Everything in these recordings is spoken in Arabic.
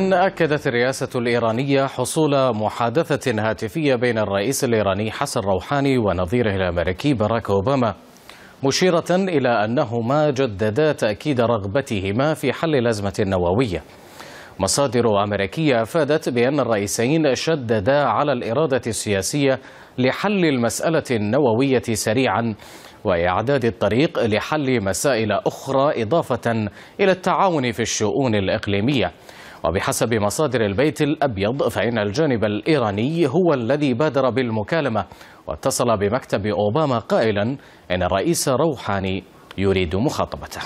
أكدت الرئاسة الإيرانية حصول محادثة هاتفية بين الرئيس الإيراني حسن روحاني ونظيره الأمريكي باراك أوباما مشيرة إلى أنهما جددا تأكيد رغبتهما في حل الأزمة النووية مصادر أمريكية أفادت بأن الرئيسين شددا على الإرادة السياسية لحل المسألة النووية سريعا وإعداد الطريق لحل مسائل أخرى إضافة إلى التعاون في الشؤون الإقليمية وبحسب مصادر البيت الأبيض فإن الجانب الإيراني هو الذي بادر بالمكالمة واتصل بمكتب أوباما قائلا إن الرئيس روحاني يريد مخاطبته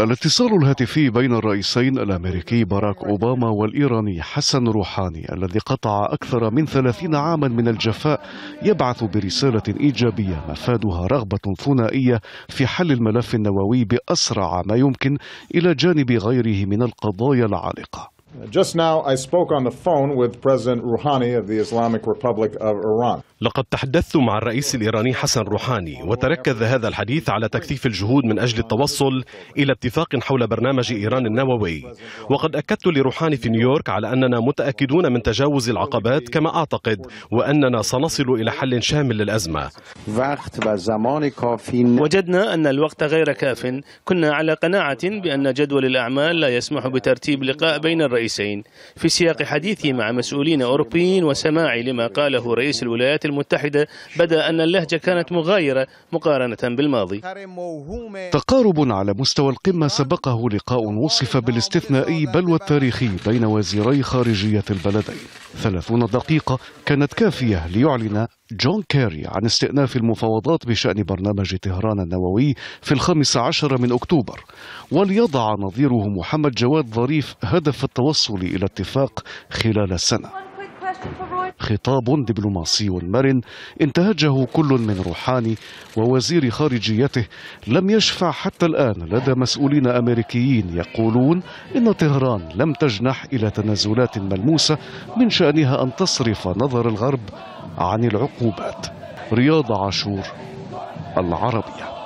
الاتصال الهاتفي بين الرئيسين الأمريكي باراك أوباما والإيراني حسن روحاني الذي قطع أكثر من ثلاثين عاما من الجفاء يبعث برسالة إيجابية مفادها رغبة ثنائية في حل الملف النووي بأسرع ما يمكن إلى جانب غيره من القضايا العالقة Just now I spoke on the phone with President Rouhani of the Islamic Republic of Iran. لقد تحدثت مع الرئيس الإيراني حسن روحاني وتركز هذا الحديث على تكثيف الجهود من أجل التوصل إلى اتفاق حول برنامج إيران النووي وقد أكدت لروحاني في نيويورك على أننا متأكدون من تجاوز العقبات كما أعتقد وأننا سنصل إلى حل شامل للأزمة وجدنا أن الوقت غير كاف كنا على قناعة بأن جدول الأعمال لا يسمح بترتيب لقاء بين الرئيس الرئيسين في سياق حديثي مع مسؤولين أوروبيين وسماعي لما قاله رئيس الولايات المتحدة بدا أن اللهجة كانت مغايرة مقارنة بالماضي تقارب على مستوى القمة سبقه لقاء وصف بالاستثنائي بل والتاريخي بين وزيري خارجية البلدين ثلاثون دقيقة كانت كافية ليعلن جون كيري عن استئناف المفاوضات بشأن برنامج طهران النووي في الخامس عشر من أكتوبر وليضع نظيره محمد جواد ظريف هدف التوصل إلى اتفاق خلال السنة خطاب دبلوماسي مرن انتهجه كل من روحاني ووزير خارجيته لم يشفع حتى الآن لدى مسؤولين أمريكيين يقولون إن طهران لم تجنح إلى تنازلات ملموسة من شأنها أن تصرف نظر الغرب عن العقوبات رياض عاشور العربيه